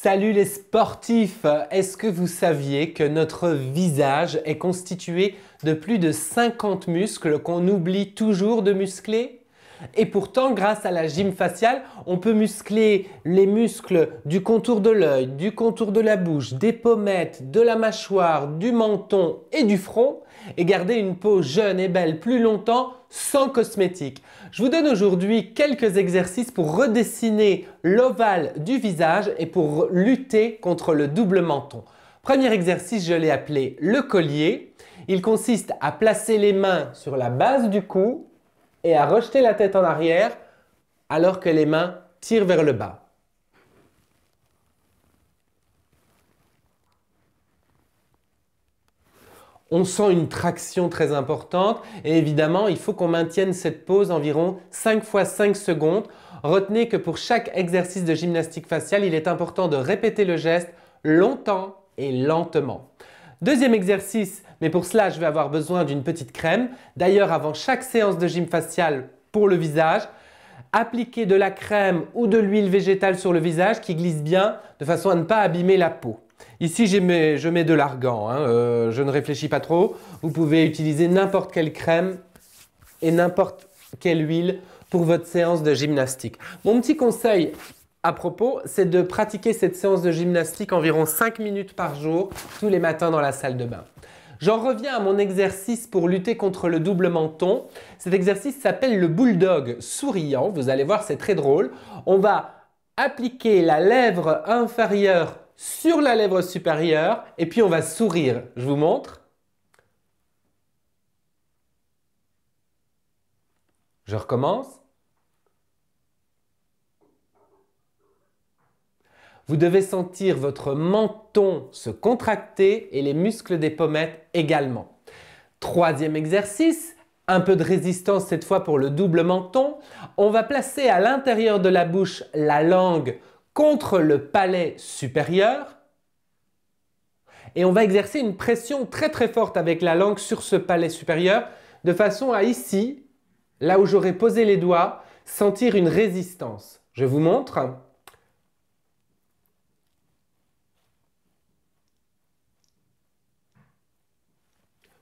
Salut les sportifs Est-ce que vous saviez que notre visage est constitué de plus de 50 muscles qu'on oublie toujours de muscler et pourtant, grâce à la gym faciale, on peut muscler les muscles du contour de l'œil, du contour de la bouche, des pommettes, de la mâchoire, du menton et du front et garder une peau jeune et belle plus longtemps sans cosmétiques. Je vous donne aujourd'hui quelques exercices pour redessiner l'ovale du visage et pour lutter contre le double menton. Premier exercice, je l'ai appelé le collier. Il consiste à placer les mains sur la base du cou et à rejeter la tête en arrière alors que les mains tirent vers le bas. On sent une traction très importante et évidemment, il faut qu'on maintienne cette pose environ 5 fois 5 secondes. Retenez que pour chaque exercice de gymnastique faciale, il est important de répéter le geste longtemps et lentement. Deuxième exercice, mais pour cela, je vais avoir besoin d'une petite crème. D'ailleurs, avant chaque séance de gym facial pour le visage, appliquez de la crème ou de l'huile végétale sur le visage qui glisse bien de façon à ne pas abîmer la peau. Ici, je mets de l'argan, hein, euh, je ne réfléchis pas trop. Vous pouvez utiliser n'importe quelle crème et n'importe quelle huile pour votre séance de gymnastique. Mon petit conseil à propos, c'est de pratiquer cette séance de gymnastique environ 5 minutes par jour, tous les matins dans la salle de bain. J'en reviens à mon exercice pour lutter contre le double menton. Cet exercice s'appelle le bulldog souriant. Vous allez voir, c'est très drôle. On va appliquer la lèvre inférieure sur la lèvre supérieure et puis on va sourire. Je vous montre. Je recommence. Vous devez sentir votre menton se contracter et les muscles des pommettes également. Troisième exercice, un peu de résistance cette fois pour le double menton. On va placer à l'intérieur de la bouche la langue contre le palais supérieur et on va exercer une pression très très forte avec la langue sur ce palais supérieur de façon à ici, là où j'aurai posé les doigts, sentir une résistance. Je vous montre.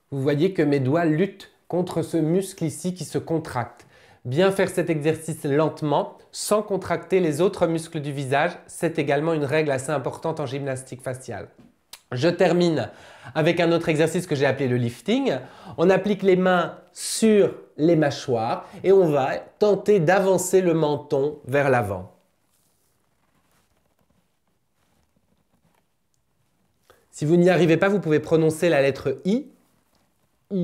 Vous voyez que mes doigts luttent contre ce muscle ici qui se contracte. Bien faire cet exercice lentement, sans contracter les autres muscles du visage, c'est également une règle assez importante en gymnastique faciale. Je termine avec un autre exercice que j'ai appelé le lifting. On applique les mains sur les mâchoires et on va tenter d'avancer le menton vers l'avant. Si vous n'y arrivez pas, vous pouvez prononcer la lettre I non,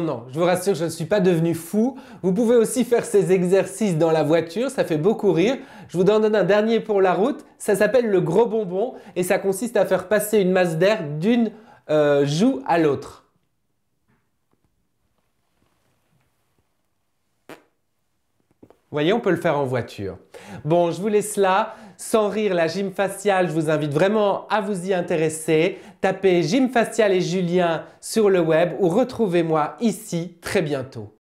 non, je vous rassure, je ne suis pas devenu fou. Vous pouvez aussi faire ces exercices dans la voiture, ça fait beaucoup rire. Je vous en donne un dernier pour la route, ça s'appelle le gros bonbon et ça consiste à faire passer une masse d'air d'une euh, joue à l'autre. voyez, on peut le faire en voiture. Bon, je vous laisse là. Sans rire, la gym faciale, je vous invite vraiment à vous y intéresser. Tapez gym Facial et Julien sur le web ou retrouvez-moi ici très bientôt.